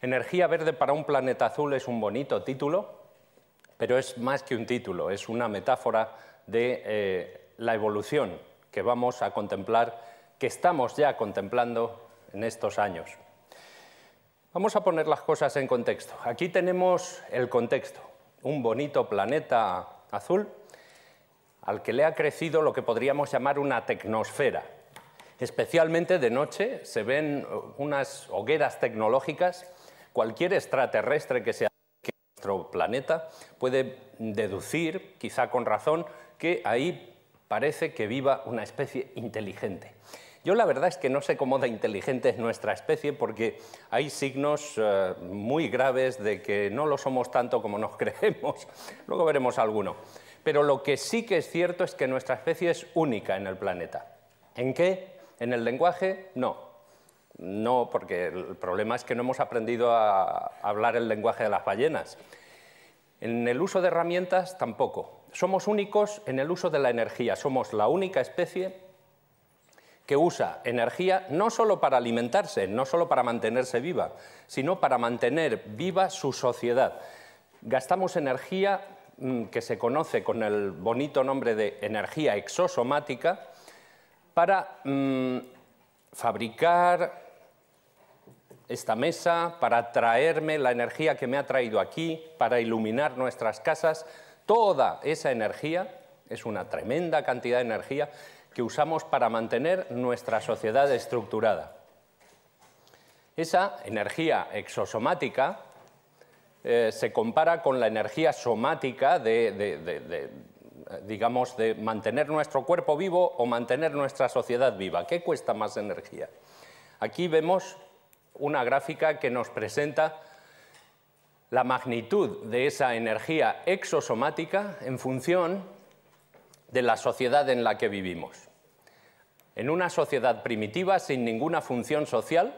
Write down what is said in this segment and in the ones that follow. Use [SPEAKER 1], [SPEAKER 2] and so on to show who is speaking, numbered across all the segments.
[SPEAKER 1] Energía verde para un planeta azul es un bonito título, pero es más que un título, es una metáfora de eh, la evolución que vamos a contemplar, que estamos ya contemplando en estos años. Vamos a poner las cosas en contexto. Aquí tenemos el contexto, un bonito planeta azul al que le ha crecido lo que podríamos llamar una tecnosfera. Especialmente de noche se ven unas hogueras tecnológicas Cualquier extraterrestre que sea que nuestro planeta puede deducir, quizá con razón, que ahí parece que viva una especie inteligente. Yo la verdad es que no sé cómo de inteligente es nuestra especie porque hay signos eh, muy graves de que no lo somos tanto como nos creemos. Luego veremos alguno. Pero lo que sí que es cierto es que nuestra especie es única en el planeta. ¿En qué? ¿En el lenguaje? No. No, porque el problema es que no hemos aprendido a hablar el lenguaje de las ballenas. En el uso de herramientas tampoco. Somos únicos en el uso de la energía. Somos la única especie que usa energía no solo para alimentarse, no solo para mantenerse viva, sino para mantener viva su sociedad. Gastamos energía mm, que se conoce con el bonito nombre de energía exosomática para mm, fabricar, esta mesa, para traerme la energía que me ha traído aquí, para iluminar nuestras casas. Toda esa energía es una tremenda cantidad de energía que usamos para mantener nuestra sociedad estructurada. Esa energía exosomática eh, se compara con la energía somática de, digamos, de mantener nuestro cuerpo vivo o mantener nuestra sociedad viva. ¿Qué cuesta más energía? Aquí vemos una gráfica que nos presenta la magnitud de esa energía exosomática en función de la sociedad en la que vivimos. En una sociedad primitiva sin ninguna función social,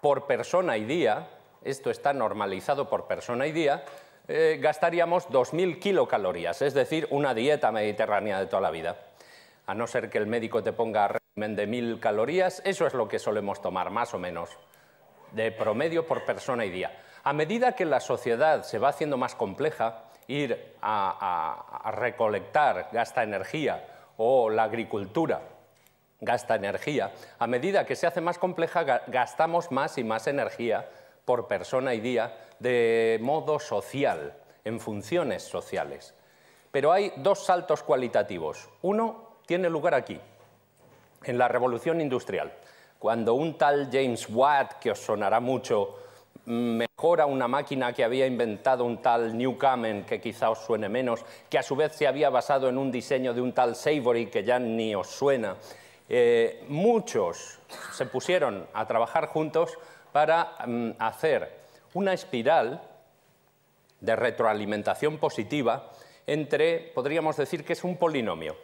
[SPEAKER 1] por persona y día, esto está normalizado por persona y día, eh, gastaríamos 2.000 kilocalorías, es decir, una dieta mediterránea de toda la vida. A no ser que el médico te ponga a de mil calorías, eso es lo que solemos tomar, más o menos, de promedio por persona y día. A medida que la sociedad se va haciendo más compleja, ir a recolectar gasta energía o la agricultura gasta energía, a medida que se hace más compleja gastamos más y más energía por persona y día de modo social, en funciones sociales. Pero hay dos saltos cualitativos. Uno tiene lugar aquí, en la revolución industrial, cuando un tal James Watt, que os sonará mucho, mejora una máquina que había inventado un tal Newcomen, que quizá os suene menos, que a su vez se había basado en un diseño de un tal Savory, que ya ni os suena. Eh, muchos se pusieron a trabajar juntos para mm, hacer una espiral de retroalimentación positiva entre, podríamos decir que es un polinomio,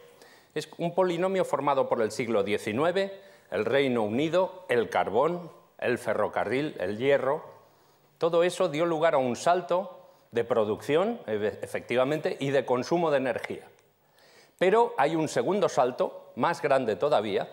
[SPEAKER 1] es un polinomio formado por el siglo XIX, el Reino Unido, el carbón, el ferrocarril, el hierro. Todo eso dio lugar a un salto de producción, efectivamente, y de consumo de energía. Pero hay un segundo salto, más grande todavía,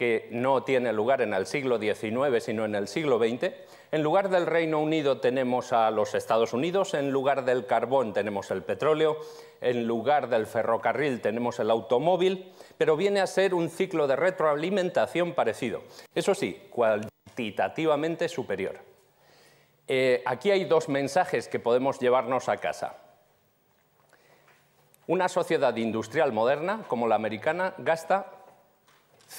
[SPEAKER 1] que no tiene lugar en el siglo XIX, sino en el siglo XX. En lugar del Reino Unido tenemos a los Estados Unidos, en lugar del carbón tenemos el petróleo, en lugar del ferrocarril tenemos el automóvil, pero viene a ser un ciclo de retroalimentación parecido. Eso sí, cuantitativamente superior. Eh, aquí hay dos mensajes que podemos llevarnos a casa. Una sociedad industrial moderna, como la americana, gasta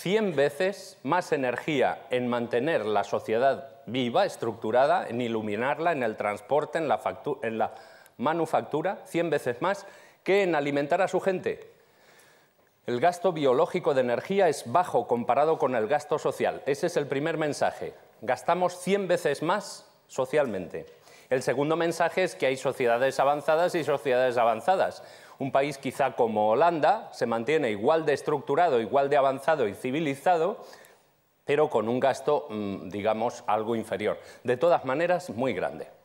[SPEAKER 1] 100 veces más energía en mantener la sociedad viva, estructurada, en iluminarla, en el transporte, en la, manufactura, 100 veces más que en alimentar a su gente. El gasto biológico de energía es bajo comparado con el gasto social. Ese es el primer mensaje. Gastamos 100 veces más socialmente. El segundo mensaje es que hay sociedades avanzadas y sociedades avanzadas. Un país quizá como Holanda se mantiene igual de estructurado, igual de avanzado y civilizado, pero con un gasto, mm, digamos, algo inferior. De todas maneras, muy grande.